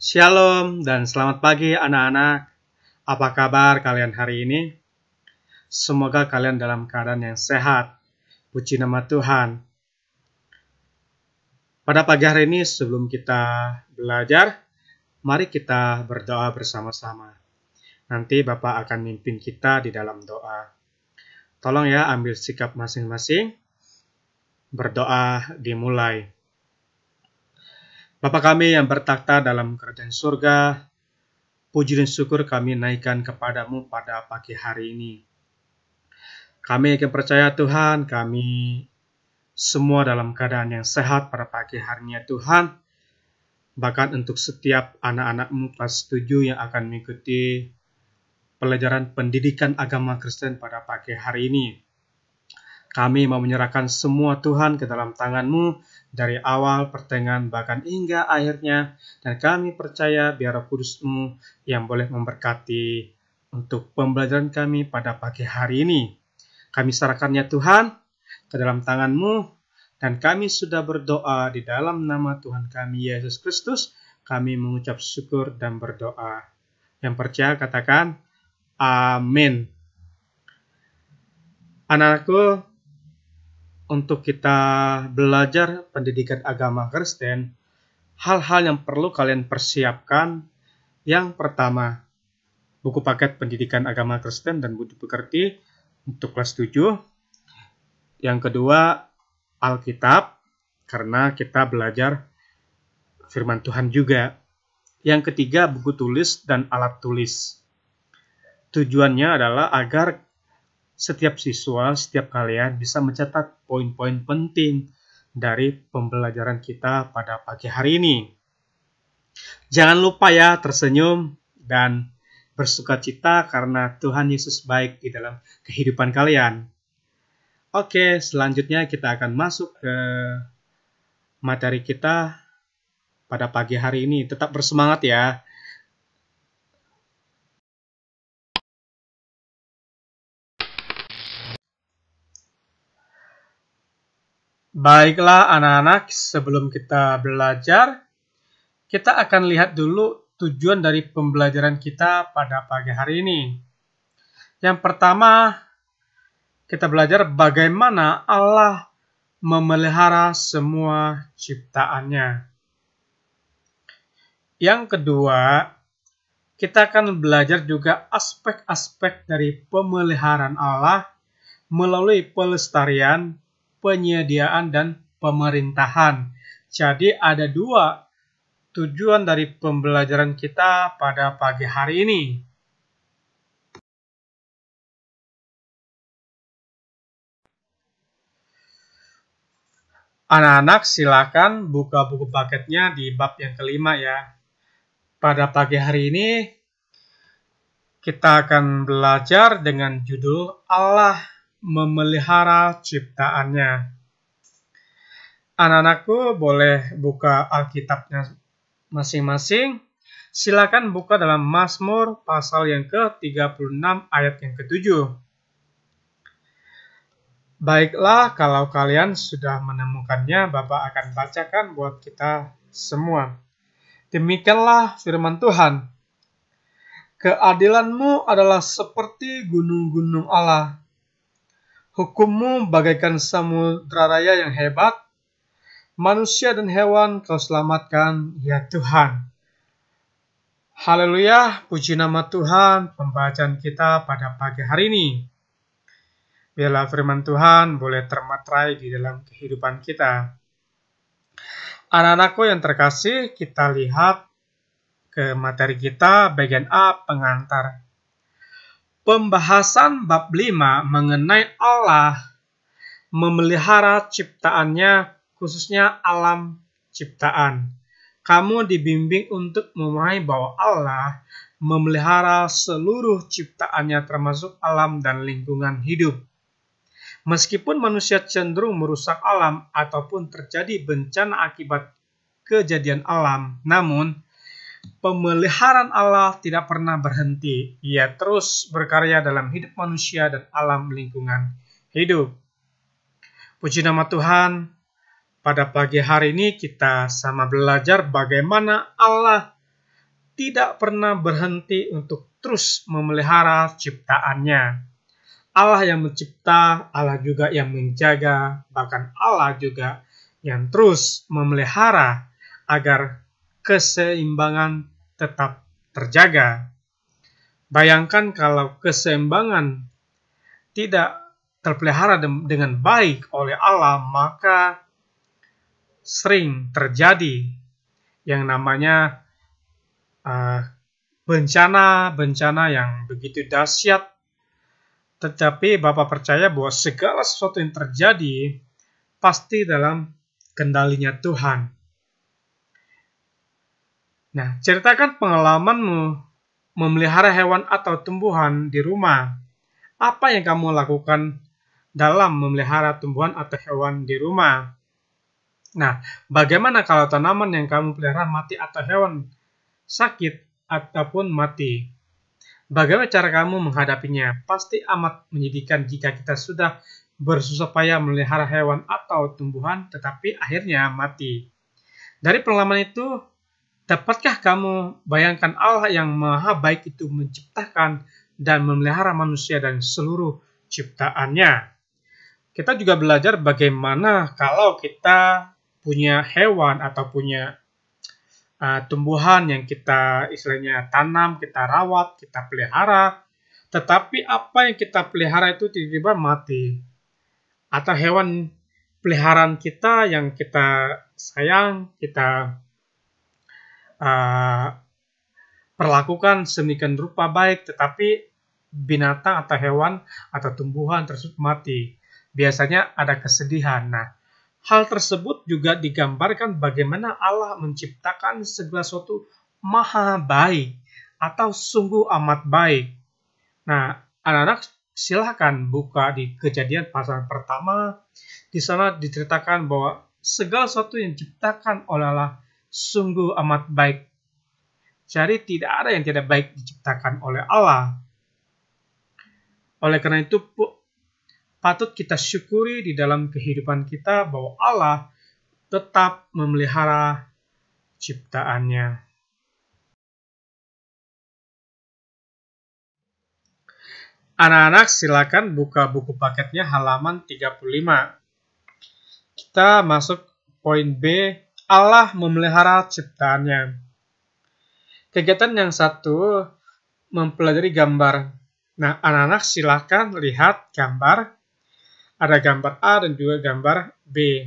Shalom dan selamat pagi anak-anak. Apa kabar kalian hari ini? Semoga kalian dalam keadaan yang sehat. Puji nama Tuhan. Pada pagi hari ini sebelum kita belajar, mari kita berdoa bersama-sama. Nanti Bapak akan mimpin kita di dalam doa. Tolong ya ambil sikap masing-masing. Berdoa dimulai. Bapa kami yang bertakhta dalam kerajaan surga, puji dan syukur kami naikkan kepadamu pada pagi hari ini. Kami akan percaya Tuhan, kami semua dalam keadaan yang sehat pada pagi hari harinya Tuhan, bahkan untuk setiap anak-anakmu kelas 7 yang akan mengikuti pelajaran pendidikan agama Kristen pada pagi hari ini. Kami mau menyerahkan semua Tuhan ke dalam tangan-Mu dari awal, pertengahan, bahkan hingga akhirnya. Dan kami percaya biar kudus-Mu yang boleh memberkati untuk pembelajaran kami pada pagi hari ini. Kami serahkannya Tuhan ke dalam tangan-Mu dan kami sudah berdoa di dalam nama Tuhan kami Yesus Kristus. Kami mengucap syukur dan berdoa. Yang percaya katakan, Amin. Anakku, untuk kita belajar pendidikan agama Kristen, hal-hal yang perlu kalian persiapkan yang pertama, buku paket pendidikan agama Kristen dan buku Pekerti untuk kelas 7. Yang kedua, Alkitab, karena kita belajar firman Tuhan juga. Yang ketiga, buku tulis dan alat tulis. Tujuannya adalah agar setiap siswa, setiap kalian bisa mencatat poin-poin penting dari pembelajaran kita pada pagi hari ini. Jangan lupa ya tersenyum dan bersuka cita karena Tuhan Yesus baik di dalam kehidupan kalian. Oke, selanjutnya kita akan masuk ke materi kita pada pagi hari ini. Tetap bersemangat ya. Baiklah anak-anak, sebelum kita belajar, kita akan lihat dulu tujuan dari pembelajaran kita pada pagi hari ini. Yang pertama, kita belajar bagaimana Allah memelihara semua ciptaannya. Yang kedua, kita akan belajar juga aspek-aspek dari pemeliharaan Allah melalui pelestarian penyediaan dan pemerintahan. Jadi ada dua tujuan dari pembelajaran kita pada pagi hari ini. Anak-anak silakan buka buku paketnya di bab yang kelima ya. Pada pagi hari ini kita akan belajar dengan judul Allah memelihara ciptaannya. Anak-anakku boleh buka Alkitabnya masing-masing. Silakan buka dalam Mazmur pasal yang ke-36 ayat yang ke-7. Baiklah, kalau kalian sudah menemukannya, Bapak akan bacakan buat kita semua. Demikianlah firman Tuhan. Keadilanmu adalah seperti gunung-gunung Allah, Hukummu bagaikan samudra raya yang hebat. Manusia dan hewan kau selamatkan, ya Tuhan. Haleluya, puji nama Tuhan, pembacaan kita pada pagi hari ini. Biarlah firman Tuhan boleh termaterai di dalam kehidupan kita. Anak-anakku yang terkasih, kita lihat ke materi kita bagian A pengantar Pembahasan bab 5 mengenai Allah memelihara ciptaannya khususnya alam ciptaan. Kamu dibimbing untuk memahami bahwa Allah memelihara seluruh ciptaannya termasuk alam dan lingkungan hidup. Meskipun manusia cenderung merusak alam ataupun terjadi bencana akibat kejadian alam, namun pemeliharaan Allah tidak pernah berhenti. Ia terus berkarya dalam hidup manusia dan alam lingkungan hidup. Puji nama Tuhan, pada pagi hari ini kita sama belajar bagaimana Allah tidak pernah berhenti untuk terus memelihara ciptaannya. Allah yang mencipta, Allah juga yang menjaga, bahkan Allah juga yang terus memelihara agar keseimbangan tetap terjaga. Bayangkan kalau keseimbangan tidak terpelihara dengan baik oleh Allah, maka sering terjadi yang namanya eh, bencana-bencana uh, yang begitu dahsyat. Tetapi Bapak percaya bahwa segala sesuatu yang terjadi pasti dalam kendalinya Tuhan. Nah, ceritakan pengalamanmu memelihara hewan atau tumbuhan di rumah. Apa yang kamu lakukan dalam memelihara tumbuhan atau hewan di rumah? Nah, bagaimana kalau tanaman yang kamu pelihara mati atau hewan sakit ataupun mati? Bagaimana cara kamu menghadapinya? Pasti amat menyedihkan jika kita sudah bersusah payah melihara hewan atau tumbuhan, tetapi akhirnya mati. Dari pengalaman itu, Dapatkah kamu bayangkan Allah yang maha baik itu menciptakan dan memelihara manusia dan seluruh ciptaannya? Kita juga belajar bagaimana kalau kita punya hewan atau punya uh, tumbuhan yang kita istilahnya tanam, kita rawat, kita pelihara. Tetapi apa yang kita pelihara itu tiba-tiba mati. Atau hewan peliharaan kita yang kita sayang, kita uh, perlakukan semikian rupa baik, tetapi binatang atau hewan atau tumbuhan tersebut mati. Biasanya ada kesedihan. Nah, hal tersebut juga digambarkan bagaimana Allah menciptakan segala sesuatu maha baik atau sungguh amat baik. Nah, anak-anak silahkan buka di kejadian pasal pertama. Di sana diceritakan bahwa segala sesuatu yang diciptakan oleh Allah sungguh amat baik. Jadi tidak ada yang tidak baik diciptakan oleh Allah. Oleh karena itu patut kita syukuri di dalam kehidupan kita bahwa Allah tetap memelihara ciptaannya. Anak-anak silakan buka buku paketnya halaman 35. Kita masuk poin B Allah memelihara ciptaannya. Kegiatan yang satu, mempelajari gambar. Nah, anak-anak silahkan lihat gambar. Ada gambar A dan juga gambar B.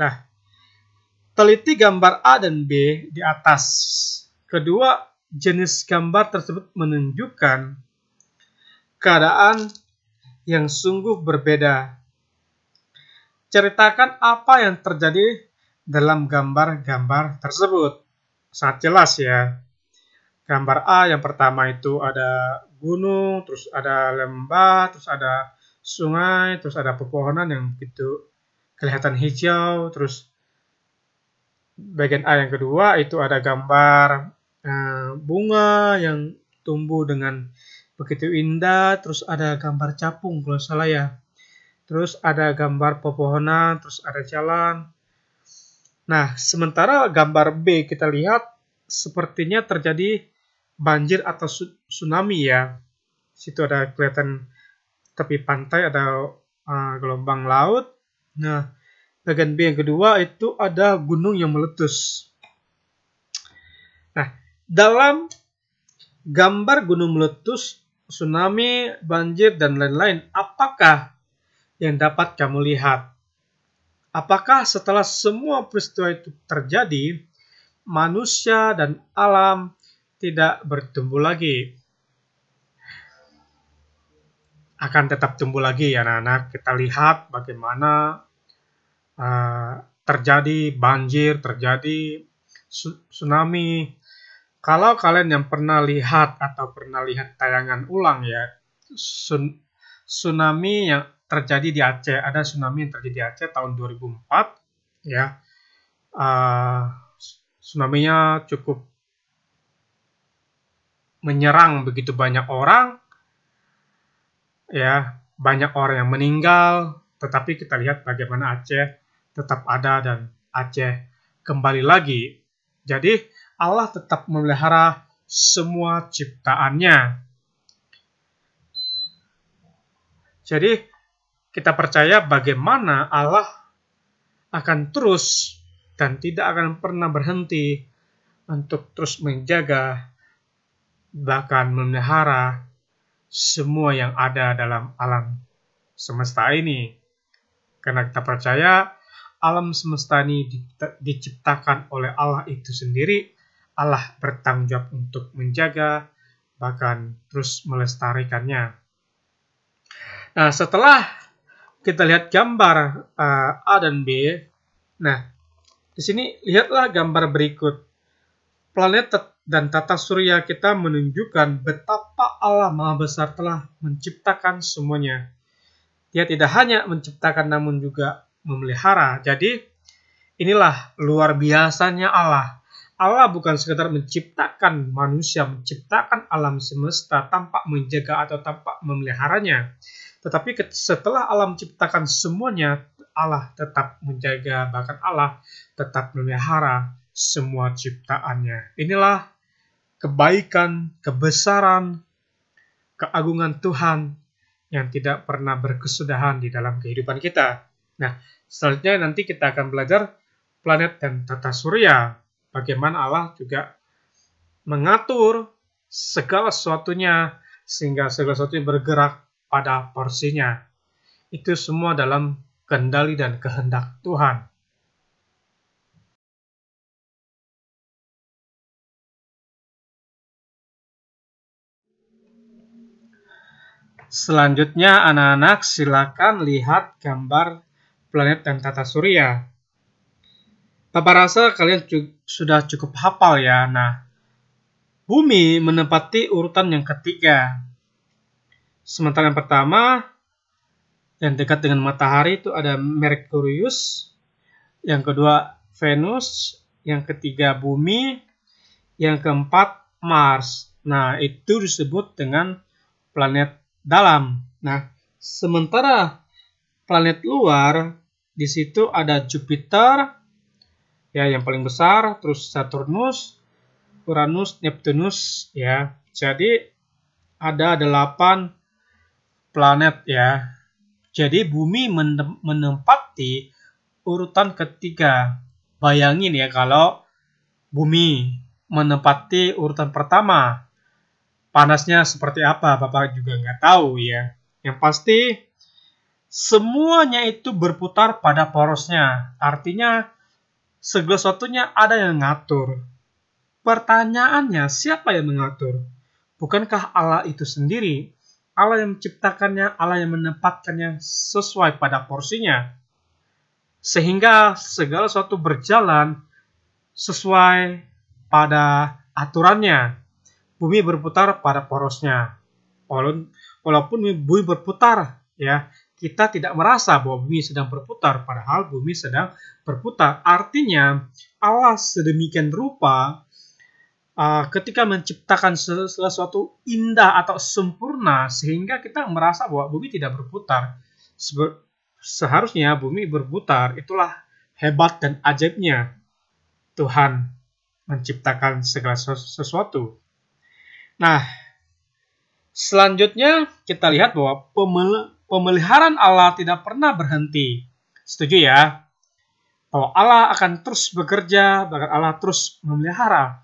Nah, teliti gambar A dan B di atas. Kedua, jenis gambar tersebut menunjukkan keadaan yang sungguh berbeda. Ceritakan apa yang terjadi dalam gambar-gambar tersebut. Sangat jelas ya. Gambar A yang pertama itu ada gunung, terus ada lembah, terus ada sungai, terus ada pepohonan yang begitu kelihatan hijau, terus bagian A yang kedua itu ada gambar eh, bunga yang tumbuh dengan begitu indah, terus ada gambar capung kalau salah ya. Terus ada gambar pepohonan, terus ada jalan, Nah, sementara gambar B kita lihat sepertinya terjadi banjir atau tsunami ya. Situ ada kelihatan tepi pantai, ada uh, gelombang laut. Nah, bagian B yang kedua itu ada gunung yang meletus. Nah, dalam gambar gunung meletus, tsunami, banjir, dan lain-lain, apakah yang dapat kamu lihat? Apakah setelah semua peristiwa itu terjadi, manusia dan alam tidak bertumbuh lagi? Akan tetap tumbuh lagi ya anak-anak. Kita lihat bagaimana uh, terjadi banjir, terjadi tsunami. Kalau kalian yang pernah lihat atau pernah lihat tayangan ulang ya, tsunami yang terjadi di Aceh, ada tsunami yang terjadi di Aceh tahun 2004 ya. Uh, tsunami-nya cukup menyerang begitu banyak orang ya, banyak orang yang meninggal, tetapi kita lihat bagaimana Aceh tetap ada dan Aceh kembali lagi. Jadi Allah tetap memelihara semua ciptaannya. Jadi kita percaya bagaimana Allah akan terus dan tidak akan pernah berhenti untuk terus menjaga bahkan memelihara semua yang ada dalam alam semesta ini. Karena kita percaya alam semesta ini diciptakan oleh Allah itu sendiri, Allah bertanggung jawab untuk menjaga bahkan terus melestarikannya. Nah, setelah kita lihat gambar uh, A dan B. Nah, di sini lihatlah gambar berikut. Planet dan tata surya kita menunjukkan betapa Allah Maha Besar telah menciptakan semuanya. Dia tidak hanya menciptakan namun juga memelihara. Jadi, inilah luar biasanya Allah. Allah bukan sekedar menciptakan manusia, menciptakan alam semesta tanpa menjaga atau tanpa memeliharanya tetapi setelah Allah menciptakan semuanya, Allah tetap menjaga, bahkan Allah tetap memelihara semua ciptaannya. Inilah kebaikan, kebesaran, keagungan Tuhan yang tidak pernah berkesudahan di dalam kehidupan kita. Nah, selanjutnya nanti kita akan belajar planet dan tata surya. Bagaimana Allah juga mengatur segala sesuatunya sehingga segala sesuatu bergerak pada porsinya. Itu semua dalam kendali dan kehendak Tuhan. Selanjutnya, anak-anak silakan lihat gambar planet dan tata surya. Papa rasa kalian sudah cukup hafal ya. Nah, bumi menempati urutan yang ketiga Sementara yang pertama yang dekat dengan matahari itu ada Merkurius, yang kedua Venus, yang ketiga Bumi, yang keempat Mars. Nah, itu disebut dengan planet dalam. Nah, sementara planet luar di situ ada Jupiter ya yang paling besar, terus Saturnus, Uranus, Neptunus ya. Jadi ada delapan planet ya. Jadi bumi menempati urutan ketiga. Bayangin ya kalau bumi menempati urutan pertama. Panasnya seperti apa Bapak juga nggak tahu ya. Yang pasti semuanya itu berputar pada porosnya. Artinya segala sesuatunya ada yang ngatur. Pertanyaannya siapa yang mengatur? Bukankah Allah itu sendiri? Allah yang menciptakannya, Allah yang menempatkannya sesuai pada porsinya. Sehingga segala sesuatu berjalan sesuai pada aturannya. Bumi berputar pada porosnya. Walaupun bumi berputar, ya kita tidak merasa bahwa bumi sedang berputar, padahal bumi sedang berputar. Artinya, Allah sedemikian rupa uh, ketika menciptakan sesuatu indah atau sempurna sehingga kita merasa bahwa bumi tidak berputar. seharusnya bumi berputar. Itulah hebat dan ajaibnya Tuhan menciptakan segala sesuatu. Nah, selanjutnya kita lihat bahwa pemeliharaan Allah tidak pernah berhenti. Setuju ya? Bahwa Allah akan terus bekerja, bahkan Allah terus memelihara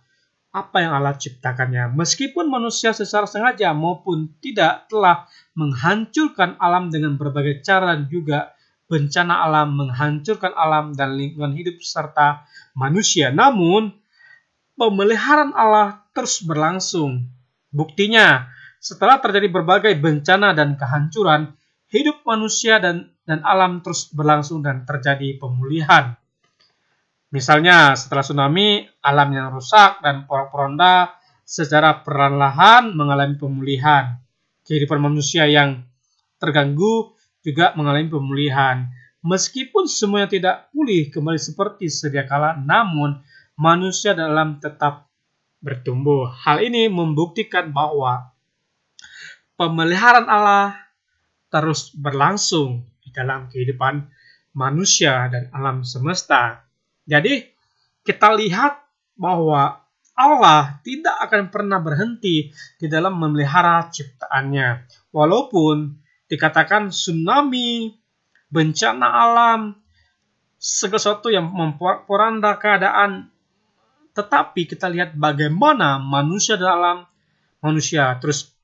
apa yang Allah ciptakannya. Meskipun manusia secara sengaja maupun tidak telah menghancurkan alam dengan berbagai cara dan juga bencana alam menghancurkan alam dan lingkungan hidup serta manusia. Namun, pemeliharaan Allah terus berlangsung. Buktinya, setelah terjadi berbagai bencana dan kehancuran, hidup manusia dan, dan alam terus berlangsung dan terjadi pemulihan. Misalnya setelah tsunami, alam yang rusak dan porak-poranda secara perlahan mengalami pemulihan. Kehidupan manusia yang terganggu juga mengalami pemulihan. Meskipun semuanya tidak pulih kembali seperti sedia kala, namun manusia dalam tetap bertumbuh. Hal ini membuktikan bahwa pemeliharaan Allah terus berlangsung di dalam kehidupan manusia dan alam semesta. Jadi kita lihat bahwa Allah tidak akan pernah berhenti di dalam memelihara ciptaannya. Walaupun dikatakan tsunami, bencana alam, segala sesuatu yang memporanda keadaan. Tetapi kita lihat bagaimana manusia dalam manusia terus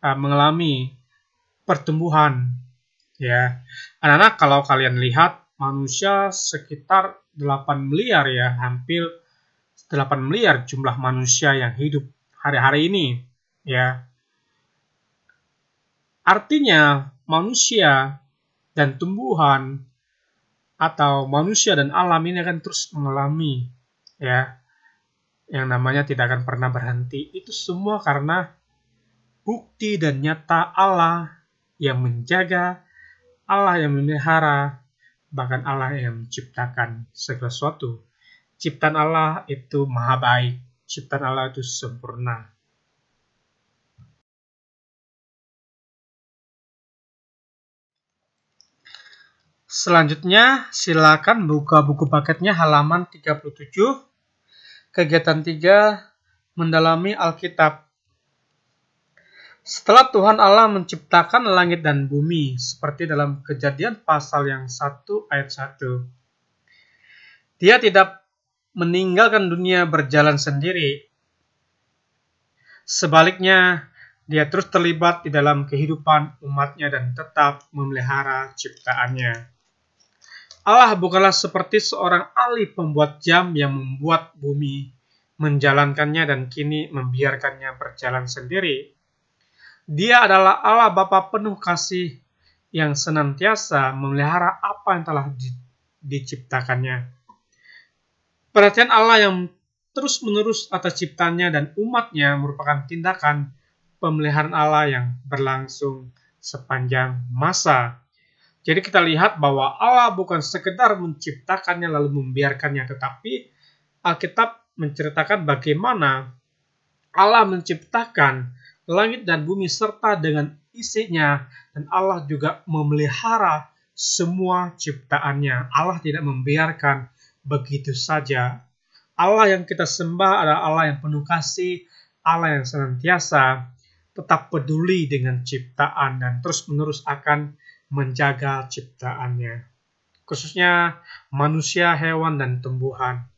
ah, mengalami pertumbuhan. Ya, anak-anak kalau kalian lihat manusia sekitar 8 miliar ya, hampir 8 miliar jumlah manusia yang hidup hari-hari ini ya. Artinya manusia dan tumbuhan atau manusia dan alam ini akan terus mengalami ya yang namanya tidak akan pernah berhenti. Itu semua karena bukti dan nyata Allah yang menjaga, Allah yang memelihara, bahkan Allah yang menciptakan segala sesuatu. Ciptaan Allah itu maha baik, ciptaan Allah itu sempurna. Selanjutnya, silakan buka buku paketnya halaman 37. Kegiatan 3, mendalami Alkitab. Setelah Tuhan Allah menciptakan langit dan bumi, seperti dalam kejadian pasal yang 1 ayat 1. Dia tidak meninggalkan dunia berjalan sendiri. Sebaliknya, dia terus terlibat di dalam kehidupan umatnya dan tetap memelihara ciptaannya. Allah bukanlah seperti seorang ahli pembuat jam yang membuat bumi, menjalankannya dan kini membiarkannya berjalan sendiri dia adalah Allah Bapa penuh kasih yang senantiasa memelihara apa yang telah di, diciptakannya. Perhatian Allah yang terus-menerus atas ciptanya dan umatnya merupakan tindakan pemeliharaan Allah yang berlangsung sepanjang masa. Jadi kita lihat bahwa Allah bukan sekedar menciptakannya lalu membiarkannya, tetapi Alkitab menceritakan bagaimana Allah menciptakan langit dan bumi serta dengan isinya dan Allah juga memelihara semua ciptaannya. Allah tidak membiarkan begitu saja. Allah yang kita sembah adalah Allah yang penuh kasih, Allah yang senantiasa tetap peduli dengan ciptaan dan terus-menerus akan menjaga ciptaannya. Khususnya manusia, hewan, dan tumbuhan.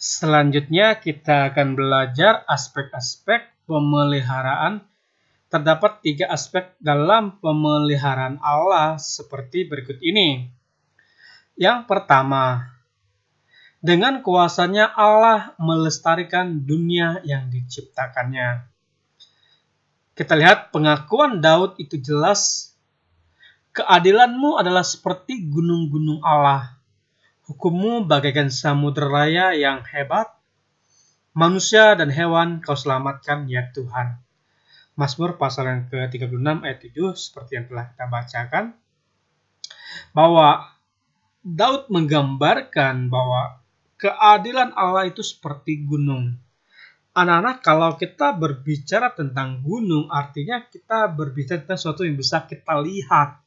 Selanjutnya kita akan belajar aspek-aspek pemeliharaan. Terdapat tiga aspek dalam pemeliharaan Allah seperti berikut ini. Yang pertama, dengan kuasanya Allah melestarikan dunia yang diciptakannya. Kita lihat pengakuan Daud itu jelas. Keadilanmu adalah seperti gunung-gunung Allah Hukummu bagaikan samudera raya yang hebat. Manusia dan hewan kau selamatkan ya Tuhan. Masmur pasal yang ke-36 ayat 7 seperti yang telah kita bacakan bahwa Daud menggambarkan bahwa keadilan Allah itu seperti gunung. Anak-anak kalau kita berbicara tentang gunung artinya kita berbicara tentang sesuatu yang bisa kita lihat.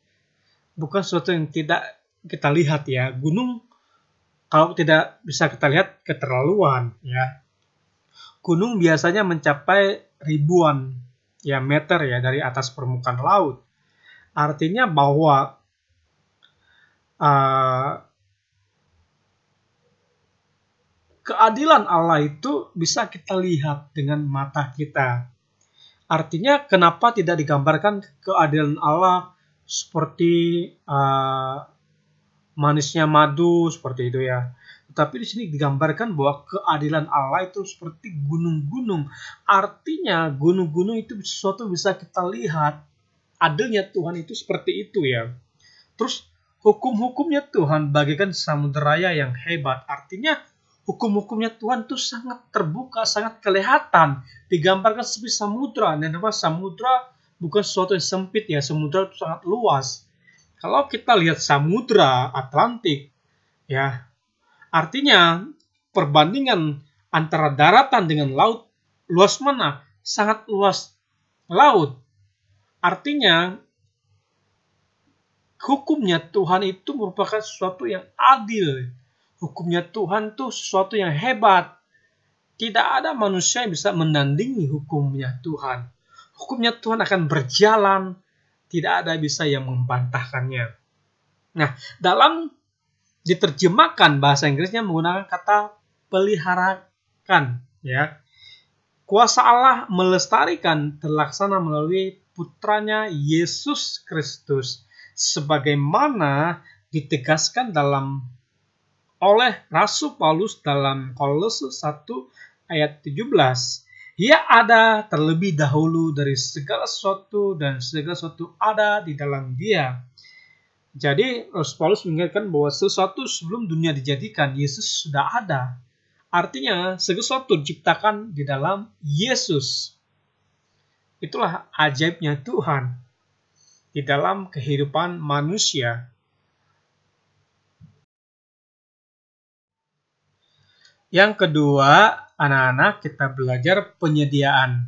Bukan sesuatu yang tidak kita lihat ya. Gunung kalau tidak bisa kita lihat keterlaluan ya. Gunung biasanya mencapai ribuan ya meter ya dari atas permukaan laut. Artinya bahwa uh, keadilan Allah itu bisa kita lihat dengan mata kita. Artinya kenapa tidak digambarkan keadilan Allah seperti uh, manisnya madu seperti itu ya. Tetapi di sini digambarkan bahwa keadilan Allah itu seperti gunung-gunung. Artinya gunung-gunung itu sesuatu bisa kita lihat. Adilnya Tuhan itu seperti itu ya. Terus hukum-hukumnya Tuhan bagikan samudera yang hebat. Artinya hukum-hukumnya Tuhan itu sangat terbuka, sangat kelihatan. Digambarkan seperti samudra. Dan apa samudra bukan sesuatu yang sempit ya. Samudra itu sangat luas. Kalau kita lihat samudra Atlantik, ya artinya perbandingan antara daratan dengan laut luas mana? Sangat luas laut. Artinya hukumnya Tuhan itu merupakan sesuatu yang adil. Hukumnya Tuhan itu sesuatu yang hebat. Tidak ada manusia yang bisa menandingi hukumnya Tuhan. Hukumnya Tuhan akan berjalan tidak ada bisa yang membantahkannya. Nah, dalam diterjemahkan bahasa Inggrisnya menggunakan kata peliharakan, ya. Kuasa Allah melestarikan terlaksana melalui putranya Yesus Kristus sebagaimana ditegaskan dalam oleh Rasul Paulus dalam Kolose 1 ayat 17 ia ada terlebih dahulu dari segala sesuatu dan segala sesuatu ada di dalam dia. Jadi Rasul Paulus mengingatkan bahwa sesuatu sebelum dunia dijadikan, Yesus sudah ada. Artinya segala sesuatu diciptakan di dalam Yesus. Itulah ajaibnya Tuhan di dalam kehidupan manusia. Yang kedua, anak-anak kita belajar penyediaan.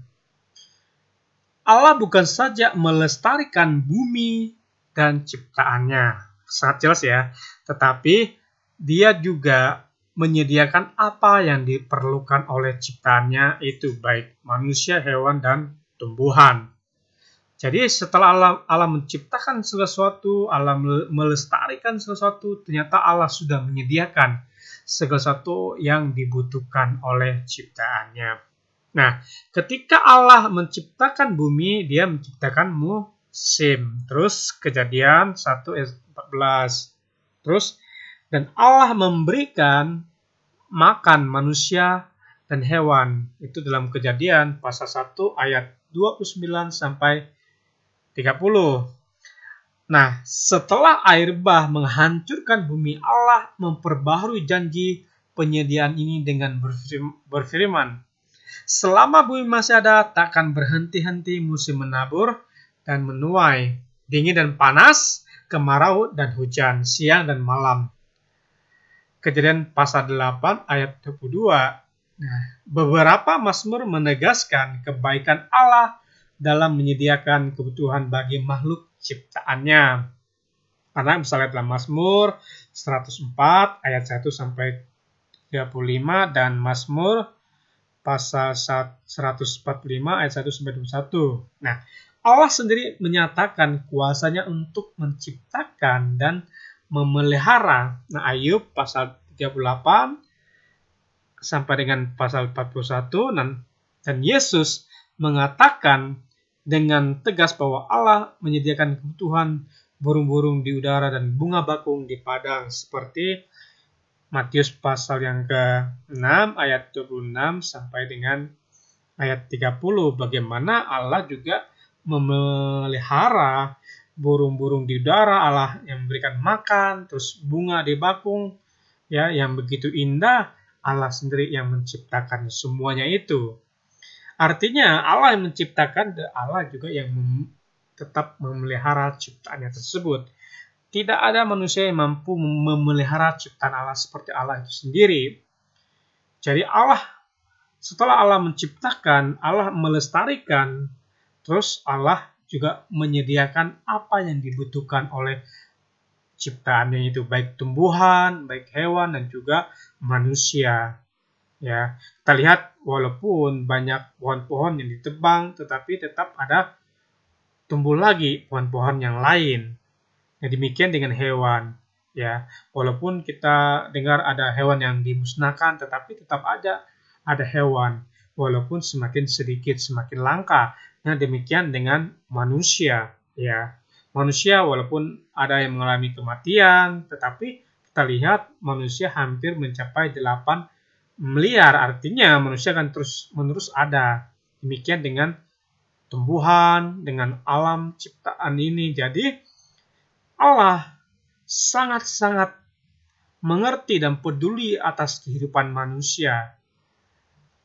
Allah bukan saja melestarikan bumi dan ciptaannya, sangat jelas ya, tetapi dia juga menyediakan apa yang diperlukan oleh ciptaannya itu baik manusia, hewan, dan tumbuhan. Jadi setelah Allah, Allah menciptakan sesuatu, Allah melestarikan sesuatu, ternyata Allah sudah menyediakan segala satu yang dibutuhkan oleh ciptaannya. Nah, ketika Allah menciptakan bumi, dia menciptakan musim. Terus kejadian 1 ayat 14. Terus, dan Allah memberikan makan manusia dan hewan. Itu dalam kejadian pasal 1 ayat 29 sampai 30. Nah, setelah air bah menghancurkan bumi, Allah memperbaharui janji penyediaan ini dengan berfirman, Selama bumi masih ada, takkan berhenti-henti musim menabur dan menuai, dingin dan panas, kemarau dan hujan, siang dan malam. Kejadian pasal 8 ayat 22. Nah, beberapa Mazmur menegaskan kebaikan Allah dalam menyediakan kebutuhan bagi makhluk ciptaannya. Karena misalnya dalam Mazmur 104 ayat 1 sampai 35 dan Mazmur pasal 145 ayat 1 sampai 21. Nah, Allah sendiri menyatakan kuasanya untuk menciptakan dan memelihara. Nah, Ayub pasal 38 sampai dengan pasal 41 dan, dan Yesus mengatakan dengan tegas bahwa Allah menyediakan kebutuhan burung-burung di udara dan bunga bakung di padang seperti Matius pasal yang ke-6 ayat 26 sampai dengan ayat 30 bagaimana Allah juga memelihara burung-burung di udara Allah yang memberikan makan terus bunga di bakung ya yang begitu indah Allah sendiri yang menciptakan semuanya itu Artinya Allah yang menciptakan Allah juga yang mem tetap memelihara ciptaannya tersebut. Tidak ada manusia yang mampu memelihara ciptaan Allah seperti Allah itu sendiri. Jadi Allah setelah Allah menciptakan, Allah melestarikan, terus Allah juga menyediakan apa yang dibutuhkan oleh ciptaannya itu, baik tumbuhan, baik hewan, dan juga manusia ya kita lihat walaupun banyak pohon-pohon yang ditebang tetapi tetap ada tumbuh lagi pohon-pohon yang lain ya demikian dengan hewan ya walaupun kita dengar ada hewan yang dimusnahkan tetapi tetap ada ada hewan walaupun semakin sedikit semakin langka nah demikian dengan manusia ya manusia walaupun ada yang mengalami kematian tetapi kita lihat manusia hampir mencapai 8 meliar artinya manusia akan terus menerus ada demikian dengan tumbuhan dengan alam ciptaan ini jadi Allah sangat-sangat mengerti dan peduli atas kehidupan manusia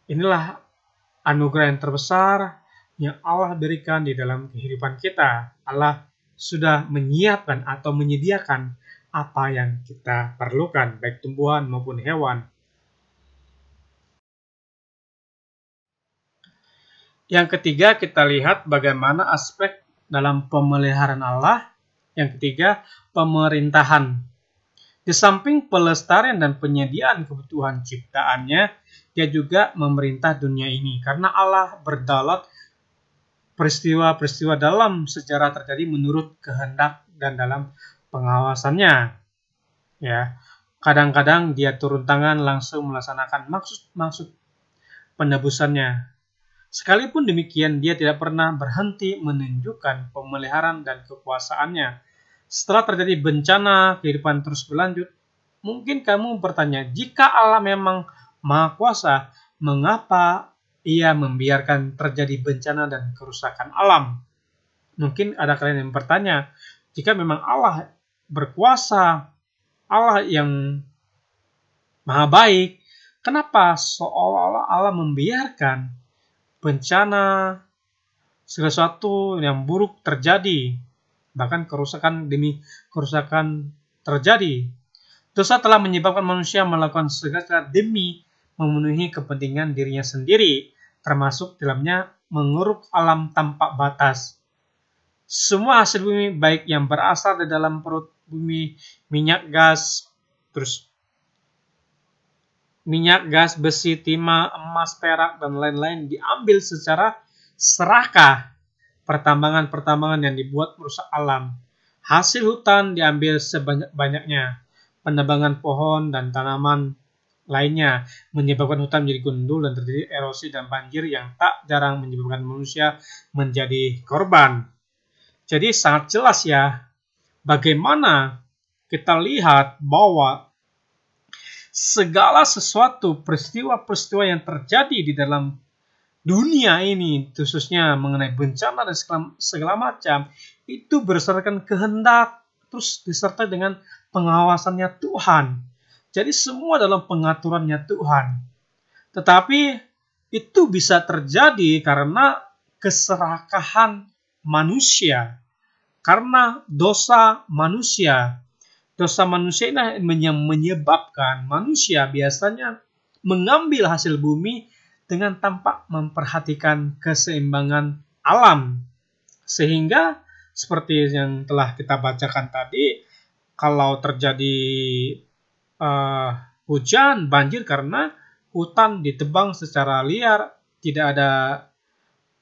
inilah anugerah yang terbesar yang Allah berikan di dalam kehidupan kita Allah sudah menyiapkan atau menyediakan apa yang kita perlukan, baik tumbuhan maupun hewan. Yang ketiga, kita lihat bagaimana aspek dalam pemeliharaan Allah. Yang ketiga, pemerintahan. Di samping pelestarian dan penyediaan kebutuhan ciptaannya, dia juga memerintah dunia ini. Karena Allah berdalat peristiwa-peristiwa dalam sejarah terjadi menurut kehendak dan dalam pengawasannya. Ya, kadang-kadang dia turun tangan langsung melaksanakan maksud-maksud penebusannya Sekalipun demikian, dia tidak pernah berhenti menunjukkan pemeliharaan dan kekuasaannya. Setelah terjadi bencana, kehidupan terus berlanjut. Mungkin kamu bertanya, jika Allah memang maha kuasa, mengapa ia membiarkan terjadi bencana dan kerusakan alam? Mungkin ada kalian yang bertanya, jika memang Allah berkuasa, Allah yang maha baik, kenapa seolah-olah Allah membiarkan bencana, segala sesuatu yang buruk terjadi, bahkan kerusakan demi kerusakan terjadi. Dosa telah menyebabkan manusia melakukan segala demi memenuhi kepentingan dirinya sendiri, termasuk dalamnya menguruk alam tanpa batas. Semua hasil bumi baik yang berasal dari dalam perut bumi, minyak gas, terus minyak, gas, besi, timah, emas, perak, dan lain-lain diambil secara serakah. Pertambangan-pertambangan yang dibuat merusak alam. Hasil hutan diambil sebanyak-banyaknya. Penebangan pohon dan tanaman lainnya menyebabkan hutan menjadi gundul dan terjadi erosi dan banjir yang tak jarang menyebabkan manusia menjadi korban. Jadi sangat jelas ya bagaimana kita lihat bahwa segala sesuatu peristiwa-peristiwa yang terjadi di dalam dunia ini khususnya mengenai bencana dan segala, segala macam itu berdasarkan kehendak terus disertai dengan pengawasannya Tuhan. Jadi semua dalam pengaturannya Tuhan. Tetapi itu bisa terjadi karena keserakahan manusia, karena dosa manusia, Dosa manusia ini yang menyebabkan manusia biasanya mengambil hasil bumi dengan tampak memperhatikan keseimbangan alam. Sehingga seperti yang telah kita bacakan tadi, kalau terjadi uh, hujan, banjir karena hutan ditebang secara liar, tidak ada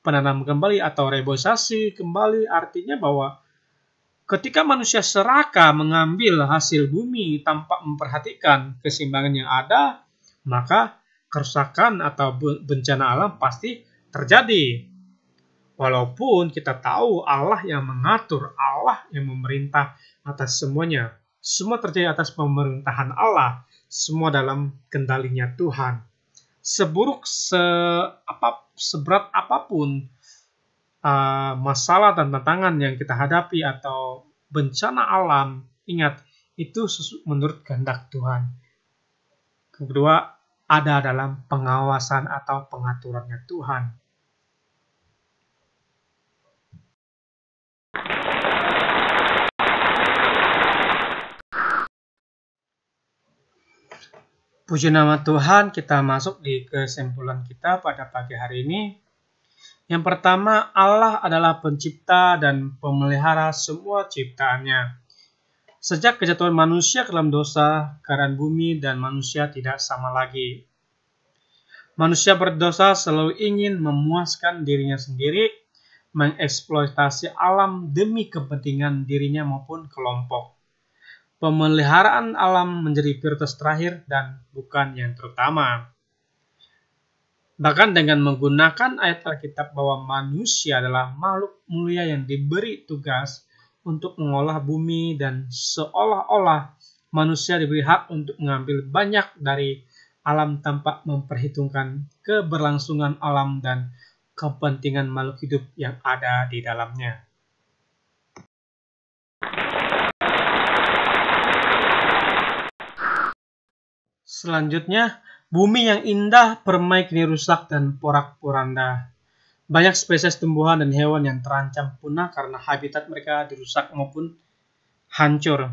penanam kembali atau reboisasi kembali, artinya bahwa Ketika manusia seraka mengambil hasil bumi tanpa memperhatikan keseimbangan yang ada, maka kerusakan atau bencana alam pasti terjadi. Walaupun kita tahu Allah yang mengatur, Allah yang memerintah atas semuanya. Semua terjadi atas pemerintahan Allah, semua dalam kendalinya Tuhan. Seburuk se apa, seberat apapun Eh, masalah dan tantangan yang kita hadapi atau bencana alam, ingat itu menurut kehendak Tuhan. Kedua, ada dalam pengawasan atau pengaturannya Tuhan. Puji nama Tuhan, kita masuk di kesimpulan kita pada pagi hari ini yang pertama, Allah adalah pencipta dan pemelihara semua ciptaannya. Sejak kejatuhan manusia ke dalam dosa, keadaan bumi dan manusia tidak sama lagi. Manusia berdosa selalu ingin memuaskan dirinya sendiri, mengeksploitasi alam demi kepentingan dirinya maupun kelompok. Pemeliharaan alam menjadi prioritas terakhir dan bukan yang terutama. Bahkan dengan menggunakan ayat Alkitab bahwa manusia adalah makhluk mulia yang diberi tugas untuk mengolah bumi dan seolah-olah manusia diberi hak untuk mengambil banyak dari alam tanpa memperhitungkan keberlangsungan alam dan kepentingan makhluk hidup yang ada di dalamnya. Selanjutnya, Bumi yang indah, permai kini rusak dan porak-poranda. Banyak spesies tumbuhan dan hewan yang terancam punah karena habitat mereka dirusak maupun hancur.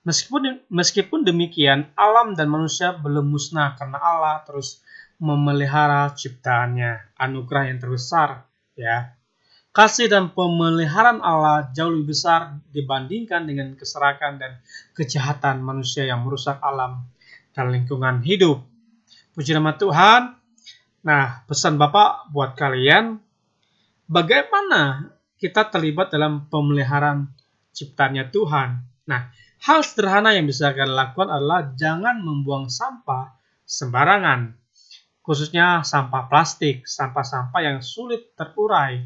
Meskipun, meskipun demikian, alam dan manusia belum musnah karena Allah terus memelihara ciptaannya. Anugerah yang terbesar, ya. Kasih dan pemeliharaan Allah jauh lebih besar dibandingkan dengan keserakan dan kejahatan manusia yang merusak alam dan lingkungan hidup. Puji nama Tuhan. Nah, pesan Bapak buat kalian, bagaimana kita terlibat dalam pemeliharaan ciptanya Tuhan? Nah, hal sederhana yang bisa kalian lakukan adalah jangan membuang sampah sembarangan, khususnya sampah plastik, sampah-sampah yang sulit terurai.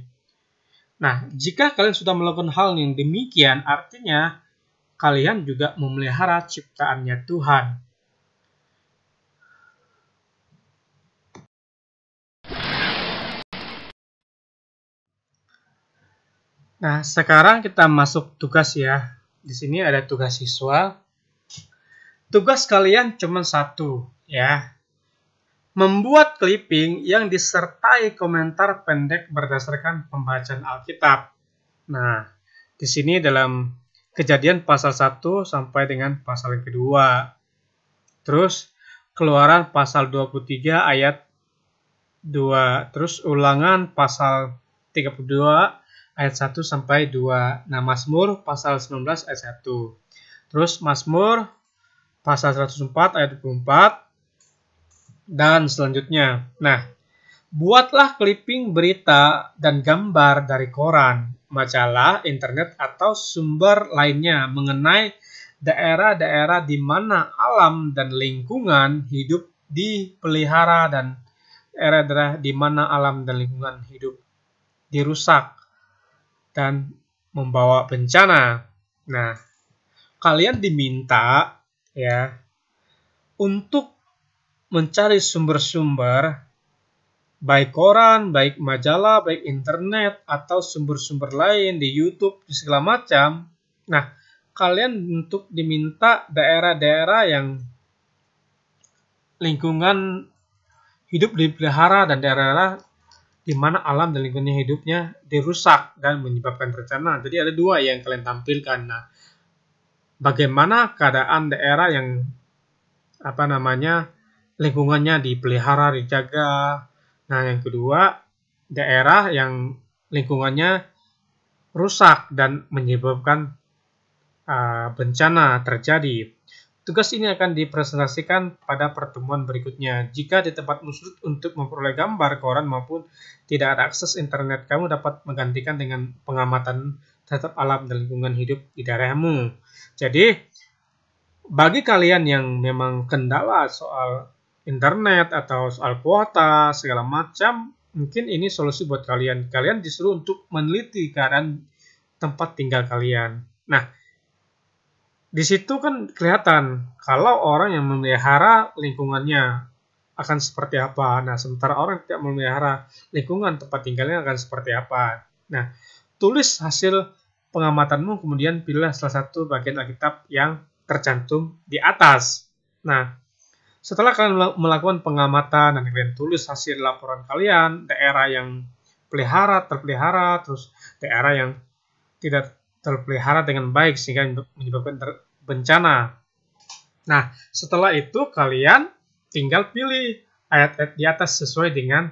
Nah, jika kalian sudah melakukan hal yang demikian, artinya kalian juga memelihara ciptaannya Tuhan. Nah, sekarang kita masuk tugas ya. Di sini ada tugas siswa. Tugas kalian cuma satu ya. Membuat clipping yang disertai komentar pendek berdasarkan pembacaan Alkitab. Nah, di sini dalam kejadian pasal 1 sampai dengan pasal kedua. Terus keluaran pasal 23 ayat 2. Terus ulangan pasal 32 ayat 1 sampai 2. Nah, Mazmur pasal 19 ayat 1. Terus Mazmur pasal 104 ayat 24 dan selanjutnya. Nah, buatlah clipping berita dan gambar dari koran, majalah, internet atau sumber lainnya mengenai daerah-daerah di mana alam dan lingkungan hidup dipelihara dan daerah-daerah di mana alam dan lingkungan hidup dirusak dan membawa bencana. Nah, kalian diminta ya untuk mencari sumber-sumber baik koran, baik majalah, baik internet atau sumber-sumber lain di YouTube di segala macam. Nah, kalian untuk diminta daerah-daerah yang lingkungan hidup dipelihara dan daerah-daerah di mana alam dan lingkungan hidupnya dirusak dan menyebabkan bencana. Jadi ada dua yang kalian tampilkan. Nah, bagaimana keadaan daerah yang apa namanya lingkungannya dipelihara, dijaga. Nah, yang kedua daerah yang lingkungannya rusak dan menyebabkan uh, bencana terjadi. Tugas ini akan dipresentasikan pada pertemuan berikutnya. Jika di tempat sulit untuk memperoleh gambar, koran maupun tidak ada akses internet, kamu dapat menggantikan dengan pengamatan terhadap alam dan lingkungan hidup di daerahmu. Jadi, bagi kalian yang memang kendala soal internet atau soal kuota segala macam, mungkin ini solusi buat kalian. Kalian disuruh untuk meneliti keadaan tempat tinggal kalian. Nah, di situ kan kelihatan kalau orang yang memelihara lingkungannya akan seperti apa. Nah, sementara orang yang tidak memelihara lingkungan tempat tinggalnya akan seperti apa. Nah, tulis hasil pengamatanmu kemudian pilih salah satu bagian Alkitab yang tercantum di atas. Nah, setelah kalian melakukan pengamatan dan kalian tulis hasil laporan kalian, daerah yang pelihara, terpelihara, terus daerah yang tidak terpelihara dengan baik sehingga menyebabkan bencana. Nah, setelah itu kalian tinggal pilih ayat-ayat di atas sesuai dengan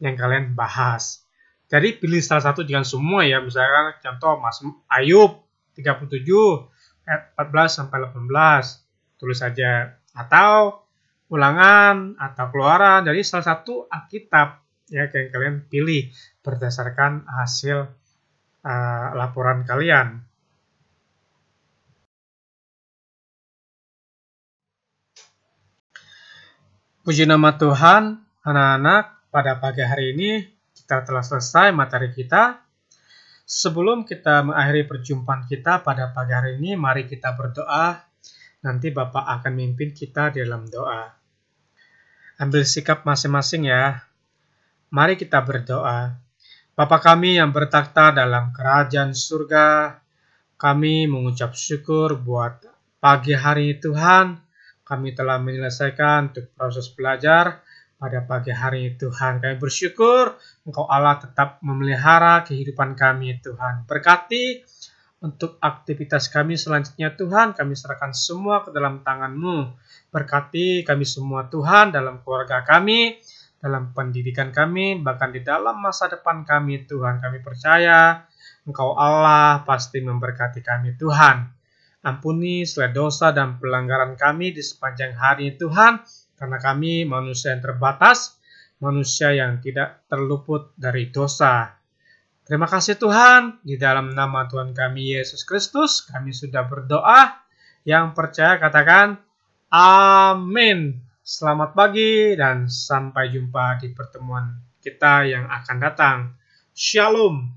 yang kalian bahas. Jadi pilih salah satu dengan semua ya, misalkan contoh Mas Ayub 37 ayat 14 sampai 18. Tulis saja atau ulangan atau keluaran dari salah satu Alkitab ya yang kalian pilih berdasarkan hasil uh, laporan kalian. Puji nama Tuhan, anak-anak, pada pagi hari ini kita telah selesai materi kita. Sebelum kita mengakhiri perjumpaan kita pada pagi hari ini, mari kita berdoa. Nanti Bapak akan mimpin kita di dalam doa. Ambil sikap masing-masing ya. Mari kita berdoa. Bapa kami yang bertakhta dalam kerajaan surga, kami mengucap syukur buat pagi hari Tuhan. Kami telah menyelesaikan untuk proses belajar pada pagi hari Tuhan. Kami bersyukur Engkau Allah tetap memelihara kehidupan kami Tuhan. Berkati untuk aktivitas kami selanjutnya Tuhan, kami serahkan semua ke dalam tangan-Mu. Berkati kami semua Tuhan dalam keluarga kami, dalam pendidikan kami, bahkan di dalam masa depan kami, Tuhan kami percaya Engkau Allah pasti memberkati kami, Tuhan. Ampuni selain dosa dan pelanggaran kami di sepanjang hari, Tuhan, karena kami manusia yang terbatas, manusia yang tidak terluput dari dosa. Terima kasih Tuhan, di dalam nama Tuhan kami Yesus Kristus, kami sudah berdoa. Yang percaya katakan, Amin selamat pagi, dan sampai jumpa di pertemuan kita yang akan datang. Shalom.